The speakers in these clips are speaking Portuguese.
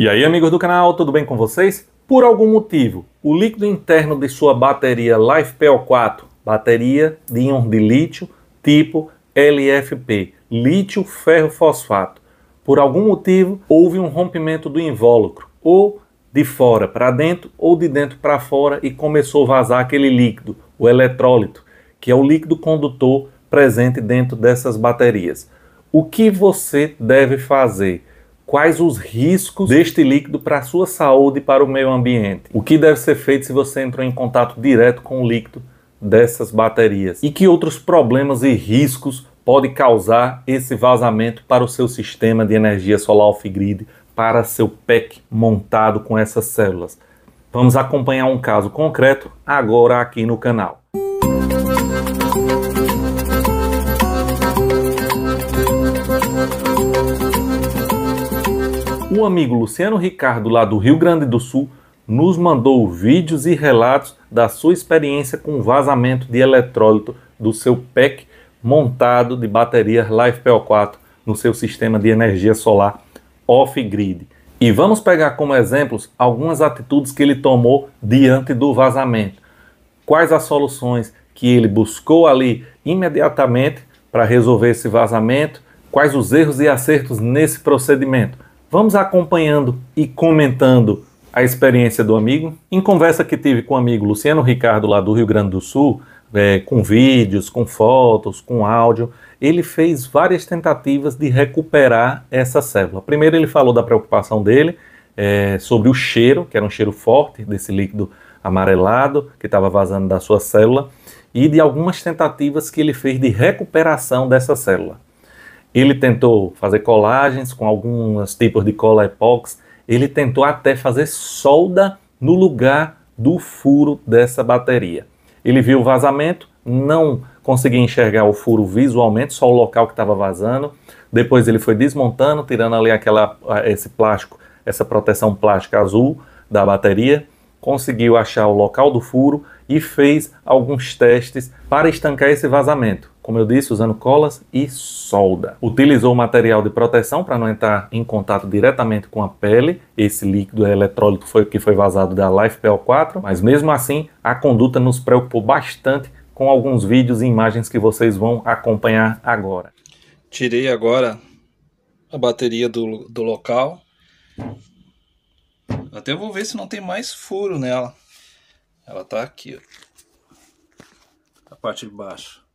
E aí, amigos do canal, tudo bem com vocês? Por algum motivo, o líquido interno de sua bateria lifepo 4 bateria de íon de lítio tipo LFP, lítio ferro fosfato, por algum motivo houve um rompimento do invólucro, ou de fora para dentro ou de dentro para fora e começou a vazar aquele líquido, o eletrólito, que é o líquido condutor presente dentro dessas baterias. O que você deve fazer? quais os riscos deste líquido para a sua saúde e para o meio ambiente. O que deve ser feito se você entrou em contato direto com o líquido dessas baterias e que outros problemas e riscos pode causar esse vazamento para o seu sistema de energia solar off-grid, para seu PEC montado com essas células. Vamos acompanhar um caso concreto agora aqui no canal. o amigo Luciano Ricardo, lá do Rio Grande do Sul, nos mandou vídeos e relatos da sua experiência com vazamento de eletrólito do seu PEC montado de baterias lifepo 4 no seu sistema de energia solar off-grid. E vamos pegar como exemplos algumas atitudes que ele tomou diante do vazamento. Quais as soluções que ele buscou ali imediatamente para resolver esse vazamento? Quais os erros e acertos nesse procedimento? Vamos acompanhando e comentando a experiência do amigo. Em conversa que tive com o amigo Luciano Ricardo, lá do Rio Grande do Sul, é, com vídeos, com fotos, com áudio, ele fez várias tentativas de recuperar essa célula. Primeiro, ele falou da preocupação dele é, sobre o cheiro, que era um cheiro forte desse líquido amarelado que estava vazando da sua célula, e de algumas tentativas que ele fez de recuperação dessa célula. Ele tentou fazer colagens com alguns tipos de cola epox. Ele tentou até fazer solda no lugar do furo dessa bateria. Ele viu o vazamento, não conseguia enxergar o furo visualmente, só o local que estava vazando. Depois ele foi desmontando, tirando ali aquela, esse plástico, essa proteção plástica azul da bateria. Conseguiu achar o local do furo e fez alguns testes para estancar esse vazamento como eu disse, usando colas e solda. Utilizou material de proteção para não entrar em contato diretamente com a pele. Esse líquido eletrólito foi que foi vazado da Life PL4, mas mesmo assim a conduta nos preocupou bastante com alguns vídeos e imagens que vocês vão acompanhar agora. Tirei agora a bateria do, do local. Até vou ver se não tem mais furo nela. Ela tá aqui, ó. A parte de baixo.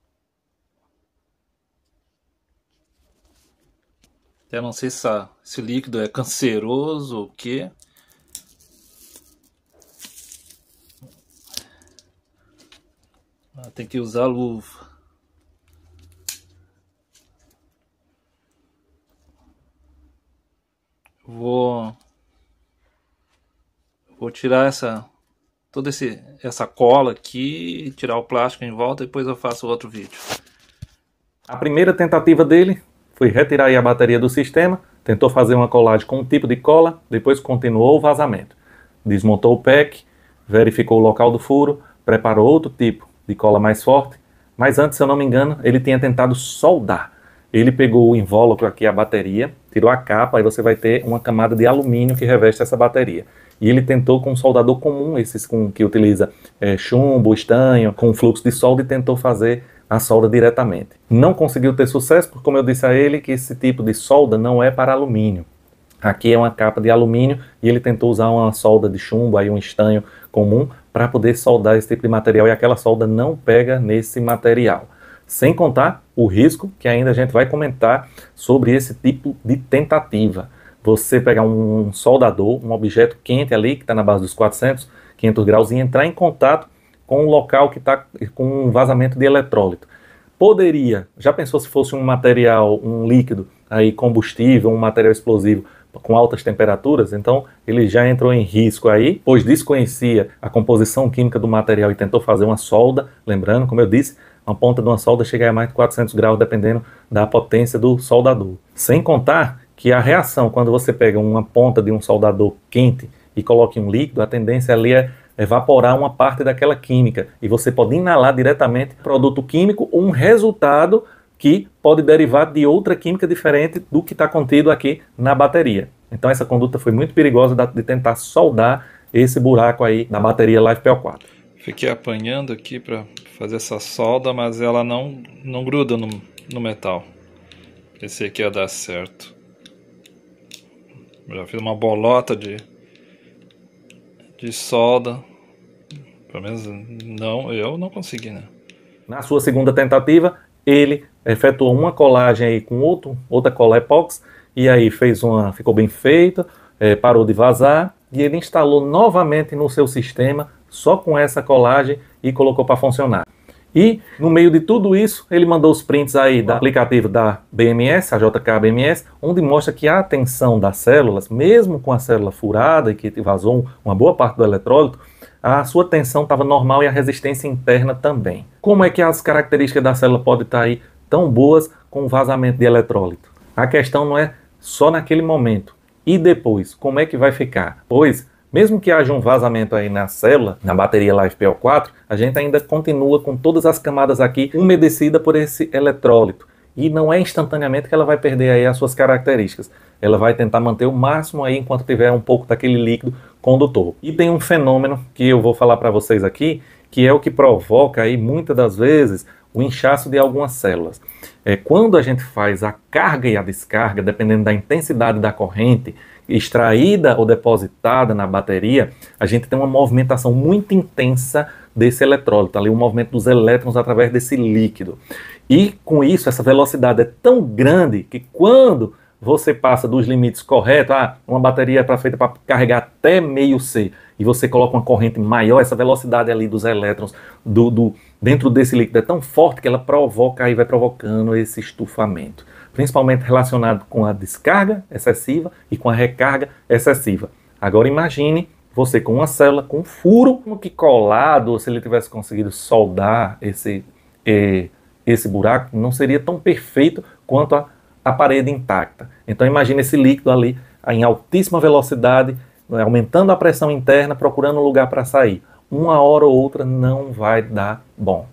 Até não sei se esse líquido é canceroso ou o que. Ah, tem que usar luva. Vou vou tirar essa toda esse, essa cola aqui, tirar o plástico em volta, e depois eu faço outro vídeo. A primeira tentativa dele Fui retirar a bateria do sistema, tentou fazer uma colagem com um tipo de cola, depois continuou o vazamento. Desmontou o pack, verificou o local do furo, preparou outro tipo de cola mais forte, mas antes, se eu não me engano, ele tinha tentado soldar. Ele pegou o invólucro aqui, a bateria, tirou a capa, aí você vai ter uma camada de alumínio que reveste essa bateria. E ele tentou com um soldador comum, esses com, que utiliza é, chumbo, estanho, com fluxo de solda, e tentou fazer a solda diretamente. Não conseguiu ter sucesso, porque como eu disse a ele, que esse tipo de solda não é para alumínio. Aqui é uma capa de alumínio e ele tentou usar uma solda de chumbo, aí um estanho comum, para poder soldar esse tipo de material e aquela solda não pega nesse material. Sem contar o risco que ainda a gente vai comentar sobre esse tipo de tentativa. Você pegar um soldador, um objeto quente ali, que está na base dos 400, 500 graus, e entrar em contato com um local que está com um vazamento de eletrólito poderia, já pensou se fosse um material, um líquido, aí combustível, um material explosivo, com altas temperaturas, então ele já entrou em risco aí, pois desconhecia a composição química do material e tentou fazer uma solda, lembrando, como eu disse, uma ponta de uma solda chega a mais de 400 graus, dependendo da potência do soldador. Sem contar que a reação, quando você pega uma ponta de um soldador quente e coloca em um líquido, a tendência ali é evaporar uma parte daquela química e você pode inalar diretamente produto químico ou um resultado que pode derivar de outra química diferente do que está contido aqui na bateria. Então essa conduta foi muito perigosa de tentar soldar esse buraco aí na bateria Live 4 Fiquei apanhando aqui para fazer essa solda, mas ela não, não gruda no, no metal. Pensei que ia dar certo. Já fiz uma bolota de de solda. Pelo menos não, eu não consegui, né? Na sua segunda tentativa, ele efetuou uma colagem aí com outro, outra cola epox, e aí fez uma, ficou bem feita, é, parou de vazar, e ele instalou novamente no seu sistema, só com essa colagem, e colocou para funcionar. E no meio de tudo isso, ele mandou os prints aí do aplicativo da BMS, a JKBMS, onde mostra que a tensão das células, mesmo com a célula furada e que vazou uma boa parte do eletrólito, a sua tensão estava normal e a resistência interna também. Como é que as características da célula podem estar tá aí tão boas com o vazamento de eletrólito? A questão não é só naquele momento. E depois, como é que vai ficar? Pois mesmo que haja um vazamento aí na célula, na bateria lifepl 4 a gente ainda continua com todas as camadas aqui umedecida por esse eletrólito. E não é instantaneamente que ela vai perder aí as suas características. Ela vai tentar manter o máximo aí enquanto tiver um pouco daquele líquido condutor. E tem um fenômeno que eu vou falar para vocês aqui, que é o que provoca aí muitas das vezes o inchaço de algumas células. É, quando a gente faz a carga e a descarga, dependendo da intensidade da corrente, extraída ou depositada na bateria, a gente tem uma movimentação muito intensa desse eletrólito, tá ali o um movimento dos elétrons através desse líquido. E com isso, essa velocidade é tão grande que quando você passa dos limites corretos, ah, uma bateria é feita para carregar até meio C, e você coloca uma corrente maior, essa velocidade ali dos elétrons do, do dentro desse líquido é tão forte que ela provoca e vai provocando esse estufamento principalmente relacionado com a descarga excessiva e com a recarga excessiva. Agora imagine você com uma célula com um furo como que colado, ou se ele tivesse conseguido soldar esse, eh, esse buraco, não seria tão perfeito quanto a, a parede intacta. Então imagine esse líquido ali em altíssima velocidade, né, aumentando a pressão interna, procurando um lugar para sair. Uma hora ou outra não vai dar bom.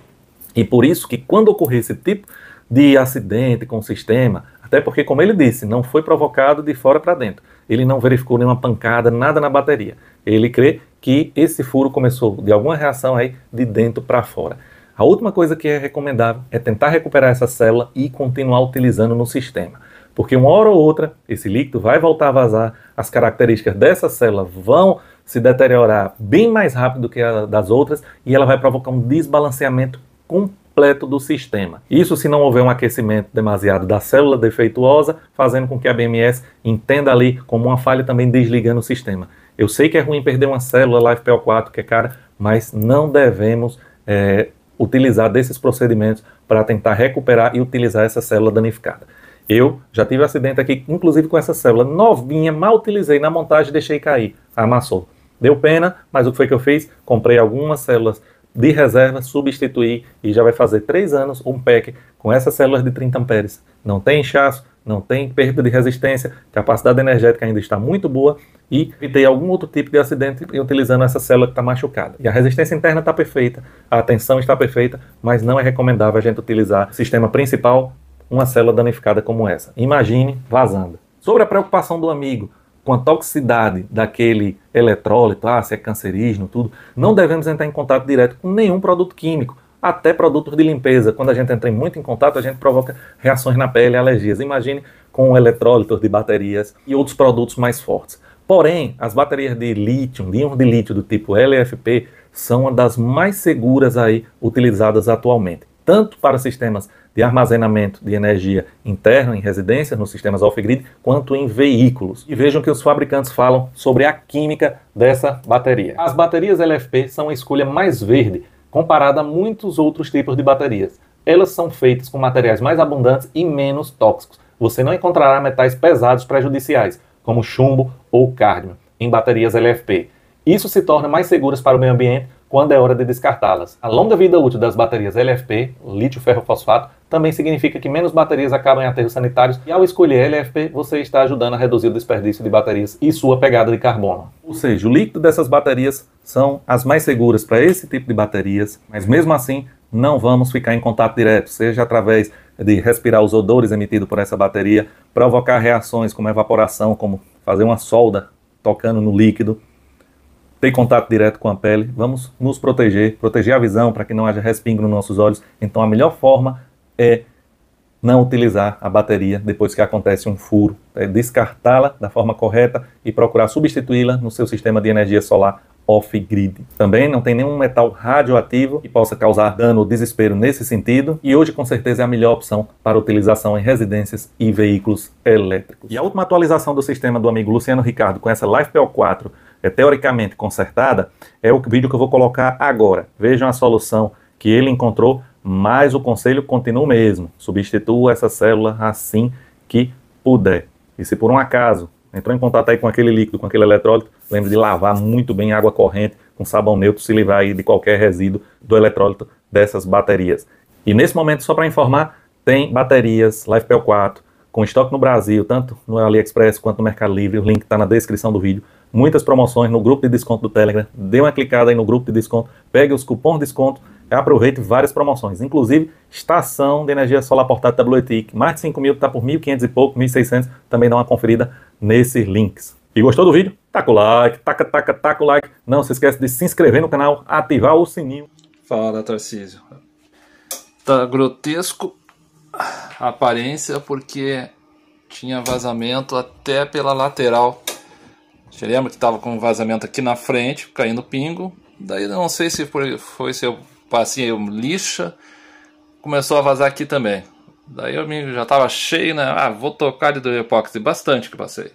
E por isso que quando ocorrer esse tipo de acidente com o sistema, até porque, como ele disse, não foi provocado de fora para dentro. Ele não verificou nenhuma pancada, nada na bateria. Ele crê que esse furo começou de alguma reação aí de dentro para fora. A última coisa que é recomendável é tentar recuperar essa célula e continuar utilizando no sistema. Porque uma hora ou outra esse líquido vai voltar a vazar, as características dessa célula vão se deteriorar bem mais rápido do que a das outras e ela vai provocar um desbalanceamento completo completo do sistema. Isso se não houver um aquecimento demasiado da célula defeituosa, fazendo com que a BMS entenda ali como uma falha também desligando o sistema. Eu sei que é ruim perder uma célula lá 4 que é cara, mas não devemos é, utilizar desses procedimentos para tentar recuperar e utilizar essa célula danificada. Eu já tive acidente aqui, inclusive com essa célula novinha, mal utilizei na montagem, deixei cair, amassou. Deu pena, mas o que foi que eu fiz? Comprei algumas células de reserva, substituir e já vai fazer três anos um pack com essas células de 30 amperes. Não tem inchaço, não tem perda de resistência, capacidade energética ainda está muito boa e evitei algum outro tipo de acidente utilizando essa célula que está machucada. E a resistência interna está perfeita, a tensão está perfeita, mas não é recomendável a gente utilizar o sistema principal uma célula danificada como essa. Imagine vazando. Sobre a preocupação do amigo, com a toxicidade daquele eletrólito, ah, se é cancerígeno, tudo, não devemos entrar em contato direto com nenhum produto químico, até produtos de limpeza. Quando a gente entra muito em contato, a gente provoca reações na pele, alergias. Imagine com eletrólitos de baterias e outros produtos mais fortes. Porém, as baterias de lítio, íons de lítio do tipo LFP, são uma das mais seguras aí utilizadas atualmente, tanto para sistemas de armazenamento de energia interna em residências, nos sistemas off-grid, quanto em veículos. E vejam que os fabricantes falam sobre a química dessa bateria. As baterias LFP são a escolha mais verde comparada a muitos outros tipos de baterias. Elas são feitas com materiais mais abundantes e menos tóxicos. Você não encontrará metais pesados prejudiciais, como chumbo ou cádmio, em baterias LFP. Isso se torna mais seguras para o meio ambiente quando é hora de descartá-las. A longa vida útil das baterias LFP, lítio ferrofosfato, também significa que menos baterias acabam em aterros sanitários e ao escolher LFP você está ajudando a reduzir o desperdício de baterias e sua pegada de carbono. Ou seja, o líquido dessas baterias são as mais seguras para esse tipo de baterias, mas mesmo assim não vamos ficar em contato direto, seja através de respirar os odores emitidos por essa bateria, provocar reações como evaporação, como fazer uma solda tocando no líquido, ter contato direto com a pele. Vamos nos proteger, proteger a visão para que não haja respingo nos nossos olhos. Então, a melhor forma é não utilizar a bateria depois que acontece um furo, é descartá-la da forma correta e procurar substituí-la no seu sistema de energia solar off-grid. Também não tem nenhum metal radioativo que possa causar dano ou desespero nesse sentido, e hoje com certeza é a melhor opção para utilização em residências e veículos elétricos. E a última atualização do sistema do amigo Luciano Ricardo com essa lifepl 4 é teoricamente consertada é o vídeo que eu vou colocar agora. Vejam a solução que ele encontrou mas o conselho continua o mesmo. Substitua essa célula assim que puder. E se por um acaso entrou em contato aí com aquele líquido, com aquele eletrólito, lembre de lavar muito bem água corrente com sabão neutro, se livrar aí de qualquer resíduo do eletrólito dessas baterias. E nesse momento, só para informar, tem baterias LifePel 4 com estoque no Brasil, tanto no AliExpress quanto no Mercado Livre. O link está na descrição do vídeo. Muitas promoções no grupo de desconto do Telegram. Dê uma clicada aí no grupo de desconto, pegue os cupons de desconto aproveite várias promoções, inclusive estação de energia solar portátil da Bluetic, mais de 5 mil, está por 1.500 e pouco, 1.600, também dá uma conferida nesses links. E gostou do vídeo? Taca o like, taca, taca, taca o like. Não se esquece de se inscrever no canal, ativar o sininho. Fala, Tarcísio. Tá grotesco a aparência porque tinha vazamento até pela lateral. Você lembra que estava com vazamento aqui na frente, caindo pingo. Daí não sei se foi, foi se eu passinho lixa, começou a vazar aqui também. Daí eu já estava cheio, né? Ah, vou tocar de epóxi, bastante que passei.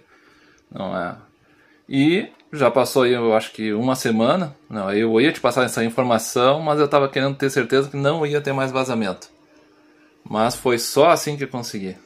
Não é. E já passou aí, eu acho que uma semana. Não, eu ia te passar essa informação, mas eu estava querendo ter certeza que não ia ter mais vazamento. Mas foi só assim que consegui.